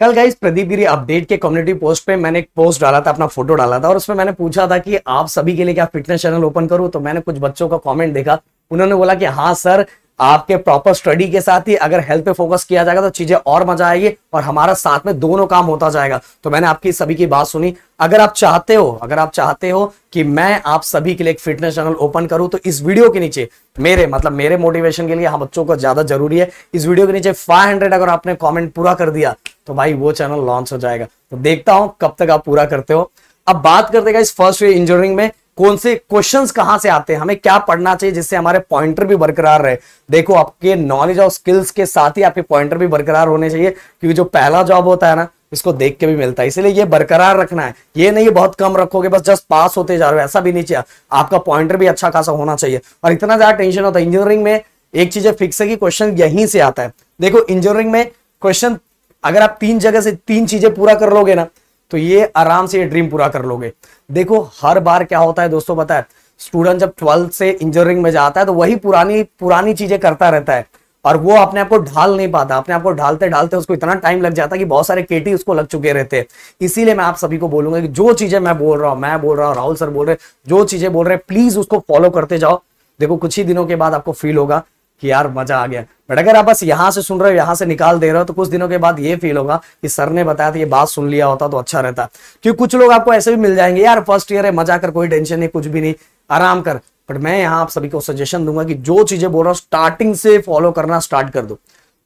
कल guys Pradeep Giri update के community post पे मैंने एक पोस्ट डाला था अपना फोटो डाला था और उसमें मैंने पूछा था कि आप सभी के लिए क्या फिटनेस चैनल ओपन करूं तो मैंने कुछ बच्चों का कमेंट देखा उन्होंने बोला कि हाँ सर आपके प्रॉपर स्टडी के साथ ही अगर हेल्थ पे फोकस किया जाएगा तो चीजें और मजा आएगी और हमारा साथ में दोनों काम होता जाएगा तो मैंने आपकी सभी की बात सुनी अगर आप चाहते हो अगर आप चाहते हो कि मैं आप सभी के लिए एक फिटनेस चैनल ओपन करूं तो इस वीडियो के नीचे मेरे मतलब मेरे मोटिवेशन के लिए हाँ बच्चों को ज्यादा जरूरी है इस वीडियो के नीचे फाइव अगर आपने कॉमेंट पूरा कर दिया तो भाई वो चैनल लॉन्च हो जाएगा तो देखता हूं कब तक आप पूरा करते हो अब बात करते देगा इस फर्स्ट वे इंजीनियरिंग में कौन से क्वेश्चन कहां से आते हैं हमें क्या पढ़ना चाहिए जिससे हमारे पॉइंटर भी बरकरार रहे देखो आपके नॉलेज और स्किल्स के साथ ही आपके पॉइंटर भी बरकरार होने चाहिए क्योंकि जो पहला जॉब होता है ना इसको देख के भी मिलता है इसलिए ये बरकरार रखना है ये नहीं बहुत कम रखोगे बस जस्ट पास होते जा रहे हो ऐसा भी नहीं चाहिए आपका पॉइंटर भी अच्छा खासा होना चाहिए और इतना ज्यादा टेंशन होता है इंजीनियरिंग में एक चीज फिक्स है कि क्वेश्चन यहीं से आता है देखो इंजीनियरिंग में क्वेश्चन अगर आप तीन जगह से तीन चीजें पूरा कर लोगे ना तो ये आराम से ये ड्रीम पूरा कर लोगे देखो हर बार क्या होता है दोस्तों बताए स्टूडेंट जब ट्वेल्थ से इंजीनियरिंग में जाता है तो वही पुरानी पुरानी चीजें करता रहता है और वो अपने आप को ढाल नहीं पाता अपने आप को ढालते ढालते उसको इतना टाइम लग जाता है कि बहुत सारे केटी उसको लग चुके रहते हैं इसीलिए मैं आप सभी को बोलूंगा कि जो चीजें मैं बोल रहा हूँ मैं बोल रहा हूँ राहुल सर बोल रहे जो चीजें बोल रहे हैं प्लीज उसको फॉलो करते जाओ देखो कुछ ही दिनों के बाद आपको फील होगा कि यार मजा आ गया बट अगर आप बस यहां से सुन रहे हो यहां से निकाल दे रहे हो तो कुछ दिनों के बाद ये फील होगा कि सर ने बताया था ये बात सुन लिया होता तो अच्छा रहता क्योंकि कुछ लोग आपको ऐसे भी मिल जाएंगे यार फर्स्ट ईयर है मजा कर कोई टेंशन नहीं कुछ भी नहीं आराम कर बट मैं यहाँ आप सभी को सजेशन दूंगा कि जो चीजें बोल रहा हूँ स्टार्टिंग से फॉलो करना स्टार्ट कर दो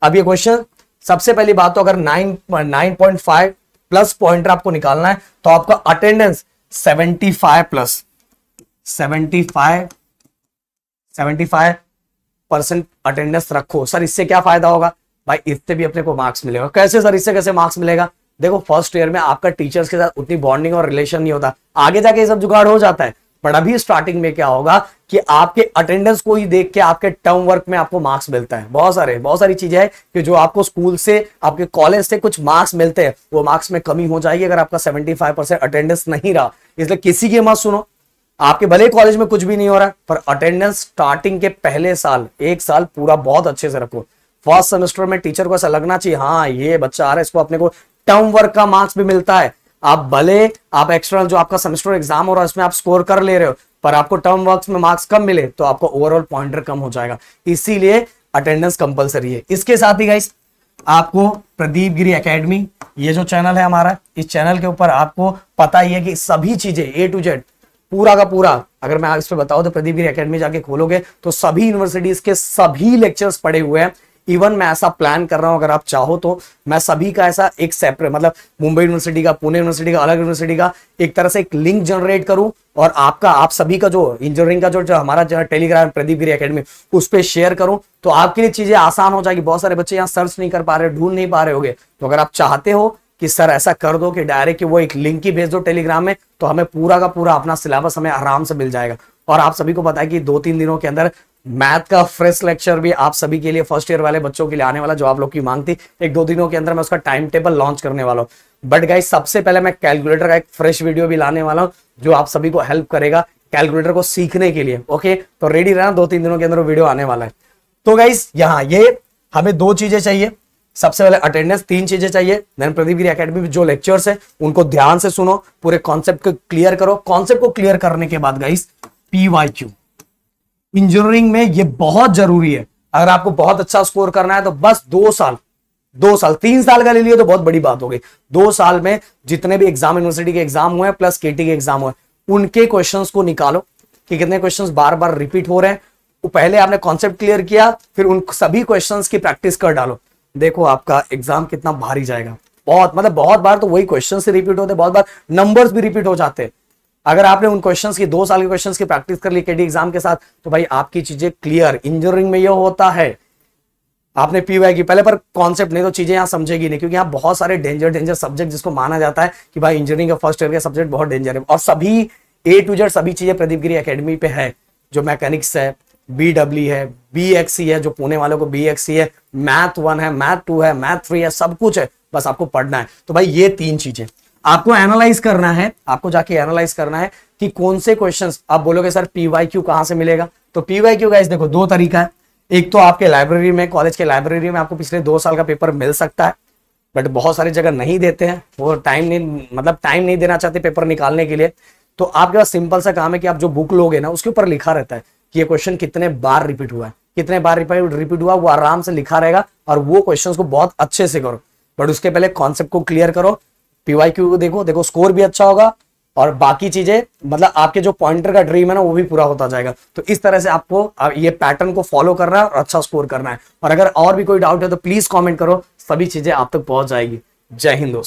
अब ये क्वेश्चन सबसे पहली बात तो अगर nine nine point five plus pointer आपको निकालना है तो आपका attendance seventy five plus seventy five seventy five percent attendance रखो सर इससे क्या फायदा होगा भाई इससे भी अपने को मार्क्स मिलेगा कैसे सर इससे कैसे मार्क्स मिलेगा देखो फर्स्ट ईयर में आपका टीचर्स के साथ उतनी बॉन्डिंग और रिलेशन नहीं होता आगे जाके ये सब जुगाड़ हो जाता है बट अभी स्टार्टिंग में क्या होगा कि आपके अटेंडेंस को ही देख के आपके टर्म वर्क में आपको मार्क्स मिलता है बहुत सारे बहुत सारी चीजें हैं कि जो आपको स्कूल से आपके कॉलेज से कुछ मार्क्स मिलते हैं वो मार्क्स में कमी हो जाएगी अगर आपका 75 परसेंट अटेंडेंस नहीं रहा इसलिए किसी की मत सुनो आपके भले कॉलेज में कुछ भी नहीं हो रहा है पर अटेंडेंस स्टार्टिंग के पहले साल एक साल पूरा बहुत अच्छे से रखो फर्स्ट सेमेस्टर में टीचर को ऐसा लगना चाहिए हाँ ये बच्चा आ रहा है इसको अपने को टर्म वर्क का मार्क्स भी मिलता है आप भले आप एक्सटर्नल जो आपका सेमेस्टर एग्जाम हो रहा है उसमें आप स्कोर कर ले रहे हो पर आपको टर्म वर्क में मार्क्स कम मिले तो आपको ओवरऑल पॉइंटर कम हो जाएगा इसीलिए अटेंडेंस कंपलसरी है इसके साथ ही गाइस आपको प्रदीप गिरी अकेडमी ये जो चैनल है हमारा इस चैनल के ऊपर आपको पता ही है कि सभी चीजें ए टू जेड पूरा का पूरा अगर मैं इस पर बताऊं तो प्रदीप गिरी अकेडमी जाके खोलोगे तो सभी यूनिवर्सिटीज के सभी लेक्चर्स पड़े हुए हैं इवन मैं ऐसा प्लान कर रहा हूं अगर आप चाहो तो मैं सभी का ऐसा एक सेपरेट मतलब मुंबई यूनिवर्सिटी का पुणे यूनिवर्सिटी का अलग यूनिवर्सिटी का एक तरह से एक लिंक जनरेट करूं और आपका आप सभी का जो इंजीनियरिंग का जो, जो हमारा जो टेलीग्राम प्रदीप गिरी अकेडमी उस पर शेयर करूं तो आपके लिए चीजें आसान हो जाएगी बहुत सारे बच्चे यहाँ सर्च नहीं कर पा रहे ढूंढ नहीं पा रहे होगे तो अगर आप चाहते हो कि सर ऐसा कर दो कि डायरेक्ट वो एक लिंक ही भेज दो टेलीग्राम में तो हमें पूरा का पूरा अपना सिलेबस हमें आराम से मिल जाएगा और आप सभी को पता है कि दो तीन दिनों के अंदर मैथ का फ्रेश लेक्चर भी आप सभी के लिए फर्स्ट ईयर वाले बच्चों के लिए आने वाला जो आप लोग की मांग थी एक दो दिनों के अंदर मैं उसका टाइम टेबल लॉन्च करने वाला हूँ बट गाइज सबसे पहले मैं कैलकुलेटर का एक फ्रेश वीडियो भी लाने वाला हूँ जो आप सभी को हेल्प करेगा कैलकुलेटर को सीखने के लिए ओके तो रेडी रहना दो तीन दिनों के अंदर वीडियो आने वाला है तो गाइज यहाँ ये हमें दो चीजें चाहिए सबसे पहले अटेंडेंस तीन चीजें चाहिए प्रदीप गिरी अकेडमी में जो लेक्चर्स है उनको ध्यान से सुनो पूरे कॉन्सेप्ट को क्लियर करो कॉन्सेप्ट को क्लियर करने के बाद गाइस पीवाई क्यू इंजीनियरिंग में ये बहुत जरूरी है अगर आपको बहुत अच्छा स्कोर करना है तो बस दो साल दो साल तीन साल का ले लिए तो बहुत बड़ी बात हो गई दो साल में जितने भी एग्जाम यूनिवर्सिटी के एग्जाम हुए प्लस के के एग्जाम हुए उनके क्वेश्चन को निकालो कि कितने क्वेश्चन बार बार रिपीट हो रहे हैं पहले आपने कॉन्सेप्ट क्लियर किया फिर उन सभी क्वेश्चन की प्रैक्टिस कर डालो देखो आपका एग्जाम कितना भारी जाएगा बहुत मतलब बहुत बार तो वही क्वेश्चन से रिपीट होते बहुत बार नंबर्स भी रिपीट हो जाते हैं अगर आपने उन क्वेश्चंस की दो साल के क्वेश्चंस की प्रैक्टिस कर ली केडी एग्जाम के साथ तो भाई आपकी चीजें क्लियर इंजीनियरिंग में यह होता है आपने पीवाई की पहले पर कॉन्सेप्ट नहीं तो चीजें यहां समझेगी नहीं क्योंकि यहाँ बहुत सारे डेंजर डेंजर सब्जेक्ट जिसको माना जाता है कि भाई इंजीनियरिंग का फर्स्ट ईयर का सब्जेक्ट बहुत डेंजर है और सभी ए टू जेड सभी चीजें प्रदीप गिरी अकेडमी पे है जो मैकेनिक्स है बी डब्ल्यू है बी एक्स है जो पुणे वालों को बी एक्स है मैथ वन है मैथ टू है मैथ थ्री है सब कुछ है बस आपको पढ़ना है तो भाई ये तीन चीजें आपको एनालाइज करना है आपको जाके एनालाइज करना है कि कौन से क्वेश्चन आप बोलोगे सर पीवाई क्यू कहां से मिलेगा तो पीवाई क्यू गाइस देखो दो तरीका है एक तो आपके लाइब्रेरी में कॉलेज के लाइब्रेरी में आपको पिछले दो साल का पेपर मिल सकता है बट बहुत सारी जगह नहीं देते हैं वो टाइम नहीं मतलब टाइम नहीं देना चाहते पेपर निकालने के लिए तो आपके पास सिंपल सा काम है कि आप जो बुक लोगे ना उसके ऊपर लिखा रहता है कि ये क्वेश्चन कितने बार रिपीट हुआ है कितने बार रिपीट हुआ वो आराम से लिखा रहेगा और वो क्वेश्चन को बहुत अच्छे से करो बट उसके पहले कॉन्सेप्ट को क्लियर करो पीवाई क्यू को देखो देखो स्कोर भी अच्छा होगा और बाकी चीजें मतलब आपके जो पॉइंटर का ड्रीम है ना वो भी पूरा होता जाएगा तो इस तरह से आपको ये पैटर्न को फॉलो करना है और अच्छा स्कोर करना है और अगर और भी कोई डाउट है तो प्लीज कॉमेंट करो सभी चीजें आप तक तो पहुंच जाएगी जय हिंद दोस्त